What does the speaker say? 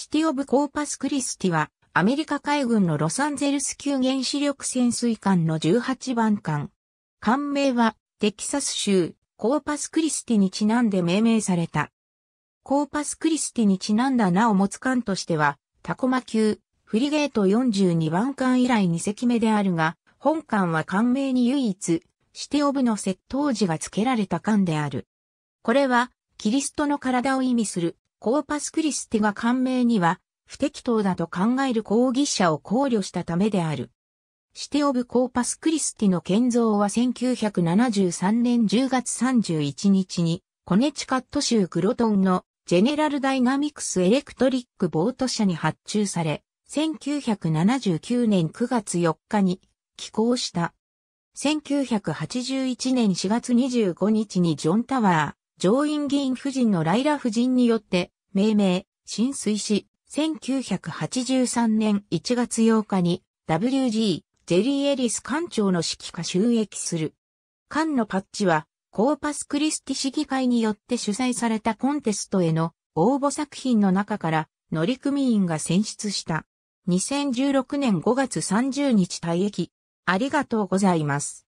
シティ・オブ・コーパス・クリスティは、アメリカ海軍のロサンゼルス級原子力潜水艦の18番艦。艦名は、テキサス州、コーパス・クリスティにちなんで命名された。コーパス・クリスティにちなんだ名を持つ艦としては、タコマ級、フリゲート42番艦以来2隻目であるが、本艦は艦名に唯一、シティ・オブの窃盗時が付けられた艦である。これは、キリストの体を意味するコーパスクリスティが官名には不適当だと考える抗議者を考慮したためである。シテオブ・コーパスクリスティの建造は1973年10月31日にコネチカット州クロトンのジェネラルダイナミクスエレクトリックボート社に発注され、1979年9月4日に寄港した。1981年4月25日にジョンタワー、上院議員夫人のライラ夫人によって、命名、浸水し、1983年1月8日に WG ジェリーエリス艦長の指揮下収益する。艦のパッチはコーパスクリスティ市議会によって主催されたコンテストへの応募作品の中から乗組員が選出した。2016年5月30日退役。ありがとうございます。